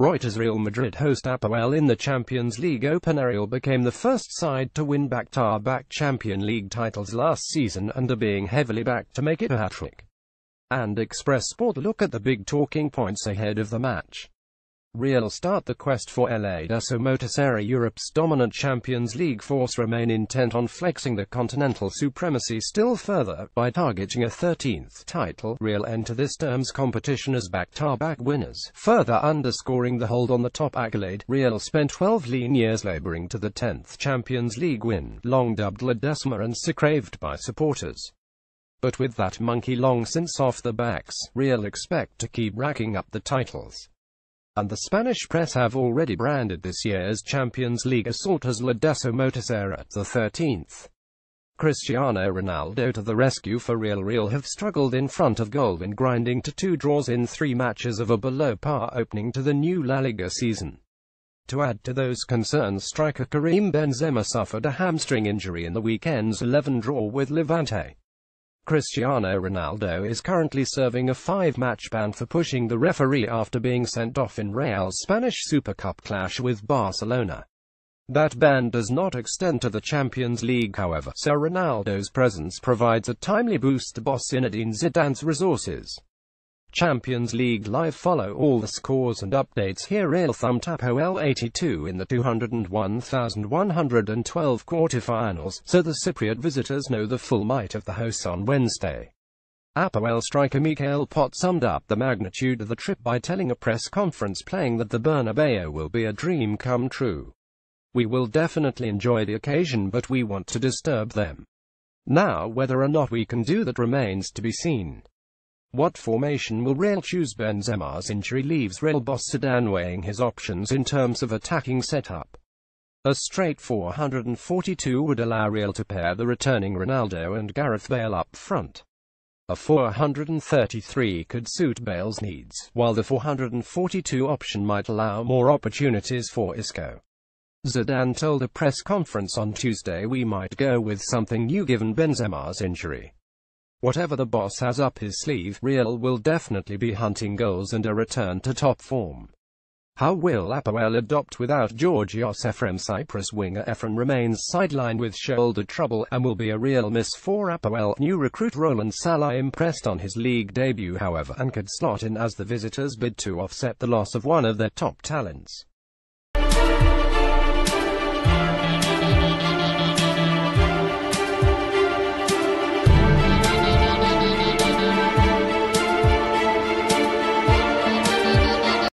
Reuters Real Madrid host Apoel in the Champions League Open Ariel became the first side to win back-to-back Champion League titles last season and are being heavily backed to make it a hat-trick. And Express Sport look at the big talking points ahead of the match. Real start the quest for LA Dasso Motorsari Europe's dominant Champions League force remain intent on flexing the continental supremacy still further, by targeting a 13th title, Real enter this term's competition as back-to-back winners, further underscoring the hold on the top accolade, Real spent 12 lean years labouring to the 10th Champions League win, long dubbed La Decima and so craved by supporters. But with that monkey long since off the backs, Real expect to keep racking up the titles and the Spanish press have already branded this year's Champions League assault as La At the 13th. Cristiano Ronaldo to the rescue for Real Real have struggled in front of goal in grinding to two draws in three matches of a below-par opening to the new La Liga season. To add to those concerns striker Karim Benzema suffered a hamstring injury in the weekend's 11 draw with Levante. Cristiano Ronaldo is currently serving a five-match ban for pushing the referee after being sent off in Real's Spanish Super Cup clash with Barcelona. That ban does not extend to the Champions League however, so Ronaldo's presence provides a timely boost to Boss Zinedine Zidane's resources. Champions League Live follow all the scores and updates here El Tapo L82 in the 201,112 quarterfinals, so the Cypriot visitors know the full might of the hosts on Wednesday. Apoel striker Mikael Pott summed up the magnitude of the trip by telling a press conference playing that the Bernabeu will be a dream come true. We will definitely enjoy the occasion but we want to disturb them. Now whether or not we can do that remains to be seen. What formation will Real choose? Benzema's injury leaves Real boss Zidane weighing his options in terms of attacking setup. A straight 442 would allow Real to pair the returning Ronaldo and Gareth Bale up front. A 433 could suit Bale's needs, while the 442 option might allow more opportunities for Isco. Zidane told a press conference on Tuesday we might go with something new given Benzema's injury. Whatever the boss has up his sleeve, Real will definitely be hunting goals and a return to top form. How will Apoel adopt without Georgios Ephraim Cyprus winger Ephraim remains sidelined with shoulder trouble and will be a real miss for Apoel. New recruit Roland Salah impressed on his league debut however and could slot in as the visitors bid to offset the loss of one of their top talents.